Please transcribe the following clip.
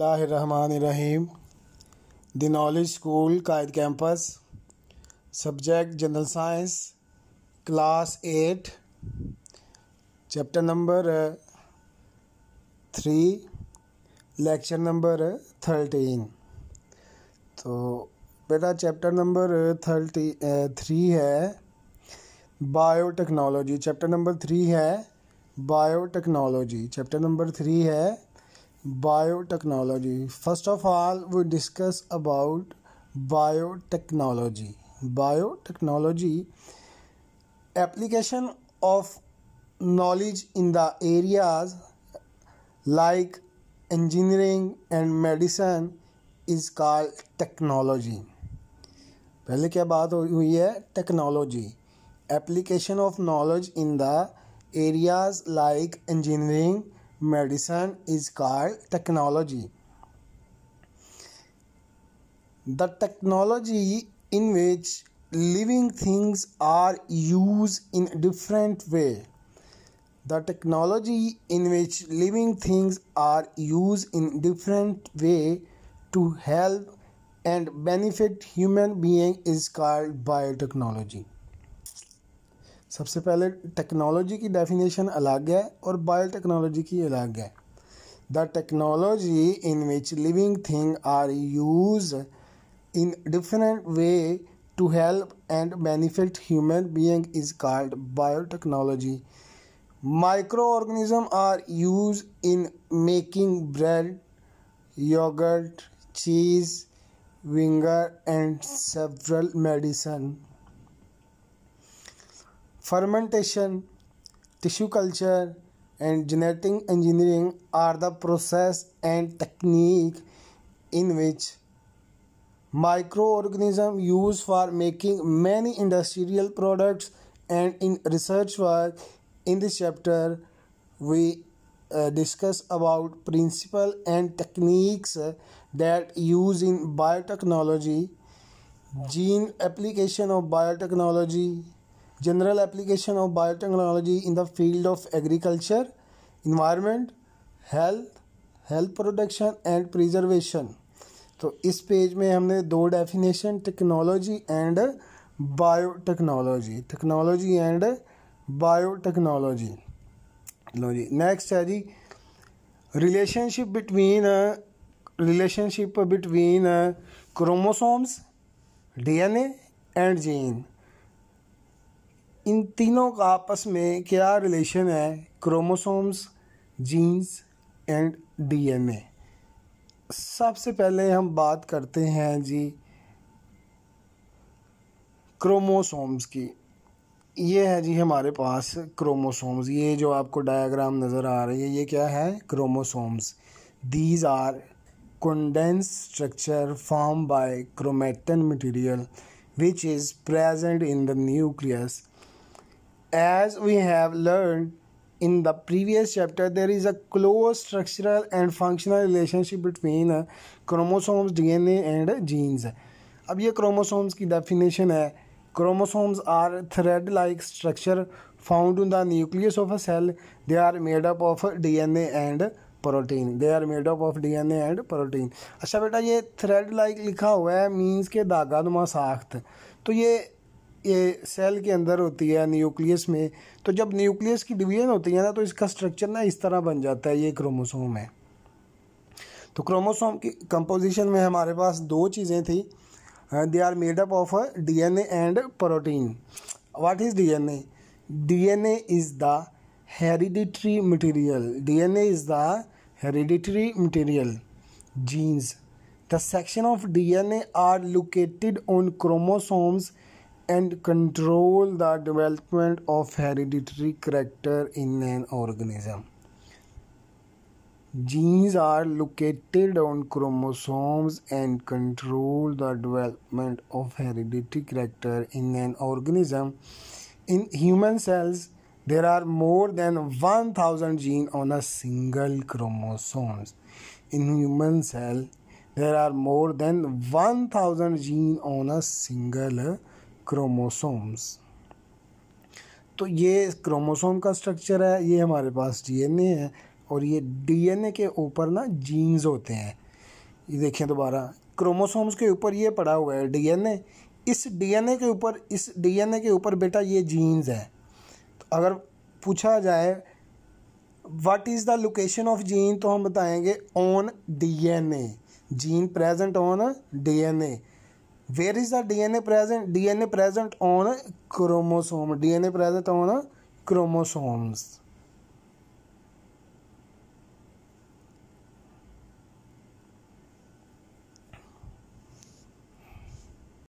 Rahim the knowledge school Quaid campus subject general science class eight chapter number three lecture number thirteen तो बेटा chapter number thirty three है biotechnology chapter number three है biotechnology chapter number three है biotechnology first of all we discuss about biotechnology biotechnology application of knowledge in the areas like engineering and medicine is called technology पहले क्या बात हुई है technology application of knowledge in the areas like engineering medicine is called technology. The technology in which living things are used in a different way. The technology in which living things are used in different way to help and benefit human being is called biotechnology. सबसे पहले technology की definition अलग है और biotechnology की अलग है the technology in which living thing are use in different way to help and benefit human being is called biotechnology microorganism are use in making bread yogurt cheese vinegar and several medicine Fermentation, tissue culture, and genetic engineering are the process and technique in which microorganisms used for making many industrial products and in research work in this chapter we uh, discuss about principle and techniques that use in biotechnology gene application of biotechnology general application of biotechnology in the field of agriculture, environment, health, health protection and preservation. तो इस page में हमने दो definition technology and biotechnology technology and biotechnology लो जी next है जी relationship between relationship between chromosomes DNA and gene इन तीनों का आपस में क्या रिलेशन है क्रोमोसोम्स जीन्स एंड डीएनए सबसे पहले हम बात करते हैं जी क्रोमोसोम्स की ये है जी हमारे पास क्रोमोसोम्स ये जो आपको डायग्राम नज़र आ रही है ये क्या है chromosomes these are condense structure form by chromatin material which is present in the nucleus As we have learned in the previous chapter, there is a close structural and functional relationship between chromosomes, DNA, and genes. अब ये chromosomes की definition है Chromosomes are thread like structure found in the nucleus of a cell. They are made up of DNA and protein they are made up of D N and protein अच्छा बेटा ये thread like -like लिखा हुआ है means के धागा नुमा साख्त तो ये ये सेल के अंदर होती है न्यूक्लियस में तो जब न्यूक्लियस की डिवीजन होती है ना तो इसका स्ट्रक्चर ना इस तरह बन जाता है ये क्रोमोसोम है तो क्रोमोसोम की कंपोजिशन में हमारे पास दो चीज़ें थी they are made up of D N and protein what is D N A D N A is the hereditary material D N A is the genes the section of D N A are located on chromosomes and control the development of hereditary character in an organism. Genes are located on chromosomes and control the development of hereditary character in an organism. In human cells, there are more than 1000 genes on a single chromosome. In human cell, there are more than 1000 genes on a single chromosomes तो ये chromosome का structure है ये हमारे पास DNA है और ये DNA के ऊपर ना जीन्स होते हैं ये देखें दोबारा क्रोमोसोम्स के ऊपर ये पड़ा हुआ है डीएनए इस डीएनए के ऊपर इस डीएनए के ऊपर बेटा ये जीन्स है तो अगर पूछा जाए what is the location of gene तो हम बताएंगे on DNA gene present on DNA where is the dna present dna present on chromosome dna present on chromosomes